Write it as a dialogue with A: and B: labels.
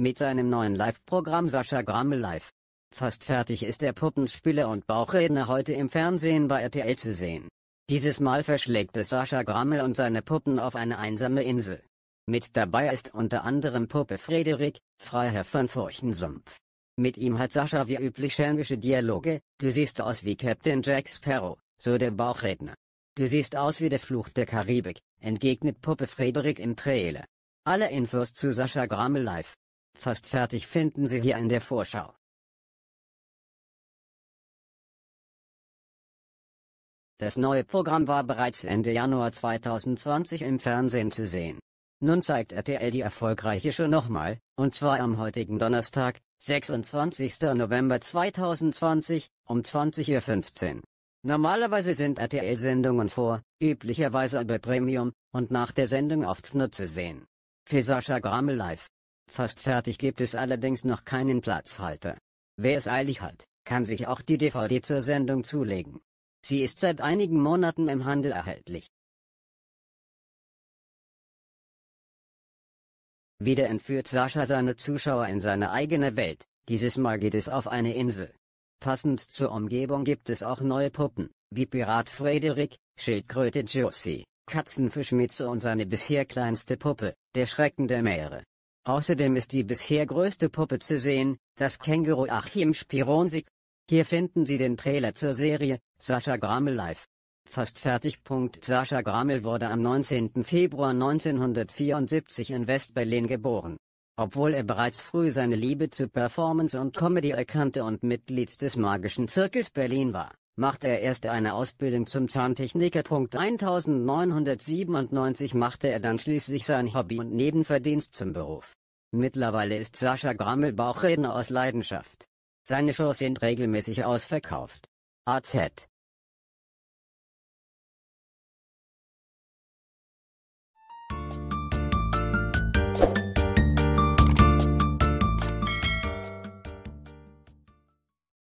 A: Mit seinem neuen Live-Programm Sascha Grammel Live. Fast fertig ist der Puppenspieler und Bauchredner heute im Fernsehen bei RTL zu sehen. Dieses Mal verschlägt es Sascha Grammel und seine Puppen auf eine einsame Insel. Mit dabei ist unter anderem Puppe Frederik, Freiherr von Furchensumpf. Mit ihm hat Sascha wie üblich schelmische Dialoge, du siehst aus wie Captain Jack Sparrow, so der Bauchredner. Du siehst aus wie der Fluch der Karibik, entgegnet Puppe Frederik im Trailer. Alle Infos zu Sascha Grammel Live. Fast fertig finden Sie hier in der Vorschau. Das neue Programm war bereits Ende Januar 2020 im Fernsehen zu sehen. Nun zeigt RTL die erfolgreiche Show nochmal, und zwar am heutigen Donnerstag, 26. November 2020, um 20.15 Uhr. Normalerweise sind RTL-Sendungen vor, üblicherweise über Premium, und nach der Sendung auf Pfne zu sehen. Für Sascha Gramme live. Fast fertig gibt es allerdings noch keinen Platzhalter. Wer es eilig hat, kann sich auch die DVD zur Sendung zulegen. Sie ist seit
B: einigen Monaten im Handel erhältlich.
A: Wieder entführt Sascha seine Zuschauer in seine eigene Welt, dieses Mal geht es auf eine Insel. Passend zur Umgebung gibt es auch neue Puppen, wie Pirat Frederik, Schildkröte Josie, Katzenfischmütze und seine bisher kleinste Puppe, der Schrecken der Meere. Außerdem ist die bisher größte Puppe zu sehen, das Känguru Achim Spironsik. Hier finden Sie den Trailer zur Serie, Sascha Gramel live. Fast fertig. Sascha Gramel wurde am 19. Februar 1974 in West-Berlin geboren. Obwohl er bereits früh seine Liebe zu Performance und Comedy erkannte und Mitglied des Magischen Zirkels Berlin war, machte er erst eine Ausbildung zum Zahntechniker. 1997 machte er dann schließlich sein Hobby und Nebenverdienst zum Beruf. Mittlerweile ist Sascha Grammel Bauchredner aus Leidenschaft. Seine Shows sind regelmäßig ausverkauft. AZ